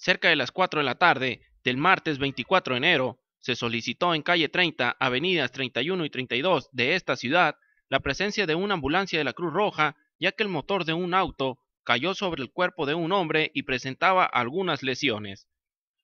cerca de las 4 de la tarde del martes 24 de enero, se solicitó en calle 30, avenidas 31 y 32 de esta ciudad, la presencia de una ambulancia de la Cruz Roja, ya que el motor de un auto cayó sobre el cuerpo de un hombre y presentaba algunas lesiones.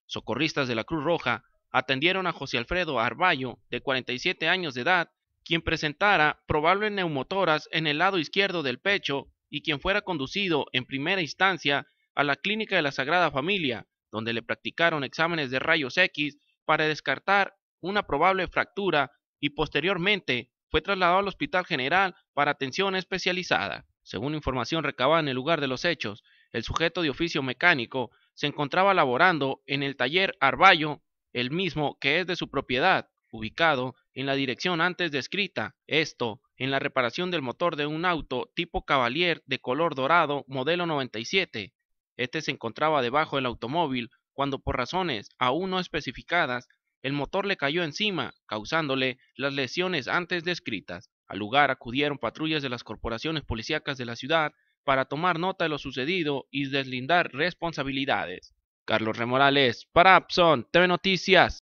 Socorristas de la Cruz Roja atendieron a José Alfredo Arballo, de 47 años de edad, quien presentara probable neumotoras en el lado izquierdo del pecho y quien fuera conducido en primera instancia a la Clínica de la Sagrada Familia, donde le practicaron exámenes de rayos X para descartar una probable fractura y posteriormente fue trasladado al Hospital General para atención especializada. Según información recabada en el lugar de los hechos, el sujeto de oficio mecánico se encontraba laborando en el taller Arballo, el mismo que es de su propiedad, ubicado en la dirección antes descrita, esto en la reparación del motor de un auto tipo Cavalier de color dorado modelo 97, este se encontraba debajo del automóvil cuando por razones aún no especificadas el motor le cayó encima, causándole las lesiones antes descritas. Al lugar acudieron patrullas de las corporaciones policíacas de la ciudad para tomar nota de lo sucedido y deslindar responsabilidades. Carlos Remorales, para Abson TV Noticias.